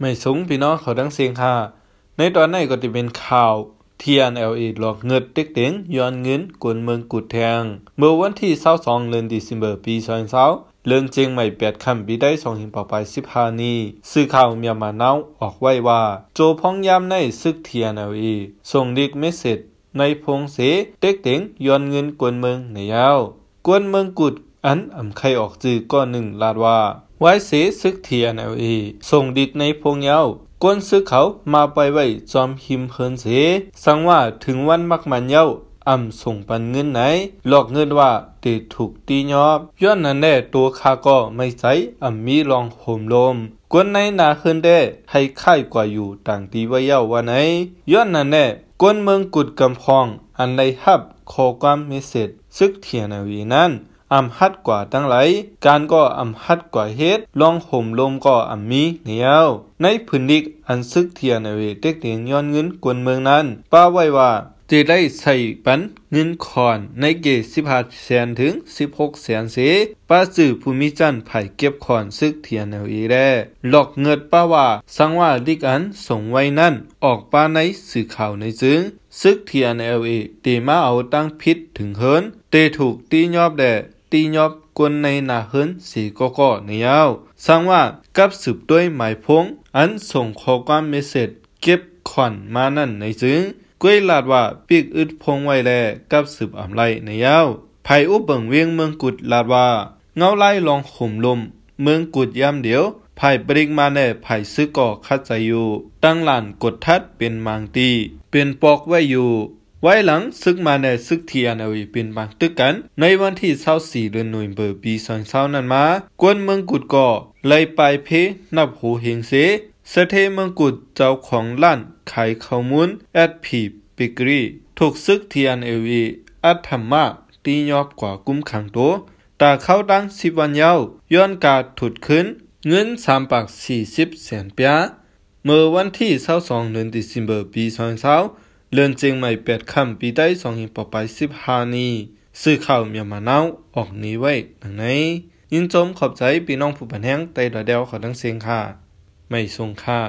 ไม่สูงพี่น้องเขาดั้งเสียงค่าในตอนนี้ก็จะเป็นข่าวเทียนเอลีหลอกเงินเต็กเงย้อนเงินกวนเมืองกุดแทง เมื่อวันที่22เดือนธันวาคมปี 2020เรื่องจริงใหม่แปดคำปีได้สงหินปอไป15นี้สื่อข่าวเมียมาเนาออกไว้ว่า โจพ้องยามในซึกเทียนเอลีส่งดิกเมสเซจในพงเสเต็กเงย้อนเงินกวนเมืองในยาวกวนเมืองกุดอันอำไขออกจือก้อนหนึ่งลาดว่า ไว้เสซึกเทียนเอเอส่งดิดในพงเยาก้นซึกเขามาไปไว้จอมหิมเพิ่นเส สังว่าถึงวันมักมันเยาอำส่งปันเงินไหน หลอกเงินว่า ติถูกตียอบย้อนนั้นแน่ตัวคาก็ไม่ใสอำมีรองโหมลมกวนในนาเึินได้ให้ค่ายกว่าอยู่ต่างตีไว้เย้าว่าไหนย้อนนั้นแน่กวนเมืองกุดกำพอง อันในหับขอความเมเสจซึกเทียนเอีนั้นอำฮัดกว่าตั้งหล การก็อำฮัดกว่าเฮ็ดลองห่มลมก็อำมีเหนียว ในพื้นดิกอันซึกเทียนเวเต็กเตียงย้อนเงินกวนเมืองนั้น ป้าไว้ว่า จะได้ใส่ปันเงินคอนในเกสิบหาแสนถึงสิบหกแสนเสป้าสื่อภูมิจันไผ่เก็บคอนซึกเทียนเอาอีแร่หลอกเงิดป้าว่าสังว่าดิกอันส่งไว้นั่น ออกป้าในสื่อข่าวในซึงซึกเทียนเอเอเตมาเอาตั้งพิษถึงเฮินเตถูกตียอบแด่ตียอบกวนในหนาเฮินสีก็ก็เนียวสร้างว่ากับสืบด้วยหมายพง อันส่งข้อความเมสเซจเก็บขวัญมานั่นในจึงก้วยลาดว่าปีกอึดพงไว้แลกับสืบอำไรเนียวภายอุบเบิงเวียงเมืองกุดลาดว่าเงาไล่ลองข่มลมเมืองกุดย่ำเดียวภายปริกมาแน่ภายซื้อก่อคัดใจอยู่ ตั้งหลานกดทัดเป็นมังตีเป็นปอกไว้อยู่ไว้หลังซึกมาในซึกเทียนวีเป็นบางตึกกัน ในวันที่ี่เดือนหน่วยเบอร์ปี2ร2านั้นมา กวนเมืองกุดก่อเลปลายเพนับหูเฮงเสสเทเมืองกุดเจ้าของล้านขายข้าวมุนแอดผีปิกรี ถูกซึกเทียนเอวี อัธรรมะตียอบกว่ากุมขังโตต่เขาดังสิบวันเยาวย้อนกาถุดขึ้น เงินสามปากสี่สิบแสนเปีย เมื่อวันที่อ2เดือนธันวาคมปี2ร2าเรื่องจริงไม่เปียดคำปีได้สองหินปอไปสิบหานี ซื้อข้าวเมียมาเน่าออกนี้ไว้ดังไหน ยินจมขอบใจปีน้องผู้บันแห้งไต่ดอเดวขอทั้งเสียงค่ะ ไม่ทรงค่า